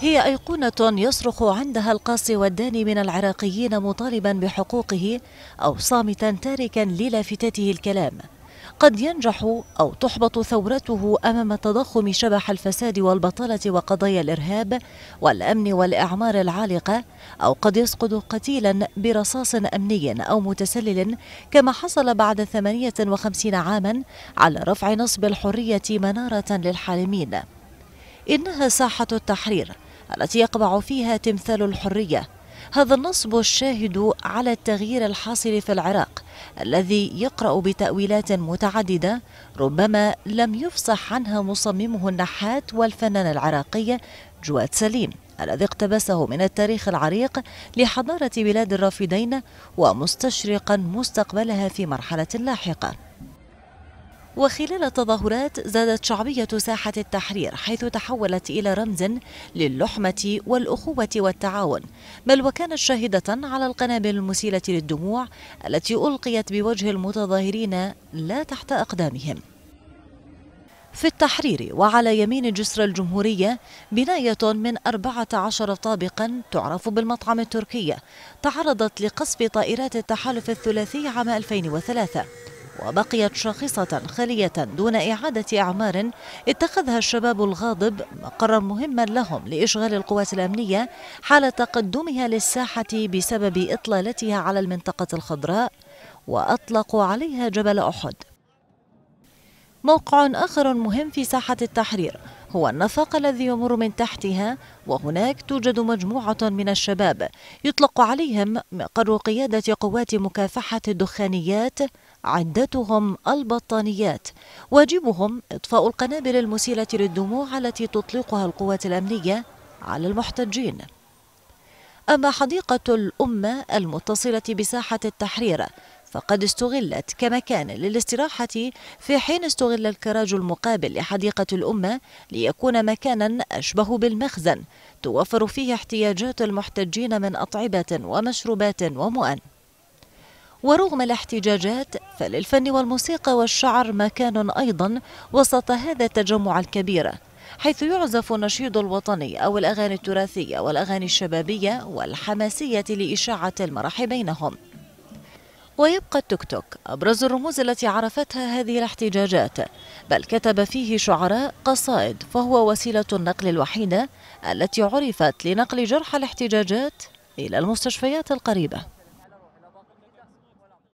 هي أيقونة يصرخ عندها القاص والداني من العراقيين مطالبا بحقوقه أو صامتا تاركا للافتته الكلام قد ينجح أو تحبط ثورته أمام تضخم شبح الفساد والبطالة وقضايا الإرهاب والأمن والإعمار العالقة أو قد يسقط قتيلا برصاص أمني أو متسلل كما حصل بعد 58 عاما على رفع نصب الحرية منارة للحالمين إنها ساحة التحرير التي يقبع فيها تمثال الحرية هذا النصب الشاهد على التغيير الحاصل في العراق الذي يقرأ بتأويلات متعددة ربما لم يفصح عنها مصممه النحات والفنان العراقي جواد سليم الذي اقتبسه من التاريخ العريق لحضارة بلاد الرافدين ومستشرقا مستقبلها في مرحلة لاحقة وخلال التظاهرات زادت شعبية ساحة التحرير حيث تحولت إلى رمز للحمة والأخوة والتعاون بل وكانت شاهدة على القنابل المسيلة للدموع التي ألقيت بوجه المتظاهرين لا تحت أقدامهم في التحرير وعلى يمين جسر الجمهورية بناية من 14 طابقا تعرف بالمطعم التركية تعرضت لقصف طائرات التحالف الثلاثي عام 2003 وبقيت شاخصة خالية دون إعادة أعمار اتخذها الشباب الغاضب مقرا مهما لهم لإشغال القوات الأمنية حال تقدمها للساحة بسبب إطلالتها على المنطقة الخضراء وأطلقوا عليها جبل أحد موقع آخر مهم في ساحة التحرير هو النفق الذي يمر من تحتها وهناك توجد مجموعة من الشباب يطلق عليهم مقر قيادة قوات مكافحة الدخانيات عدتهم البطانيات واجبهم إطفاء القنابل المسيلة للدموع التي تطلقها القوات الأمنية على المحتجين أما حديقة الأمة المتصلة بساحة التحرير فقد استغلت كمكان للاستراحة في حين استغل الكراج المقابل لحديقة الأمة ليكون مكانا أشبه بالمخزن توفر فيه احتياجات المحتجين من أطعبة ومشروبات ومؤن ورغم الاحتجاجات فللفن والموسيقى والشعر مكان أيضا وسط هذا التجمع الكبير حيث يعزف النشيد الوطني أو الأغاني التراثية والأغاني الشبابية والحماسية لإشاعة المرح بينهم ويبقى التوك توك أبرز الرموز التي عرفتها هذه الاحتجاجات بل كتب فيه شعراء قصائد فهو وسيلة النقل الوحيدة التي عرفت لنقل جرح الاحتجاجات إلى المستشفيات القريبة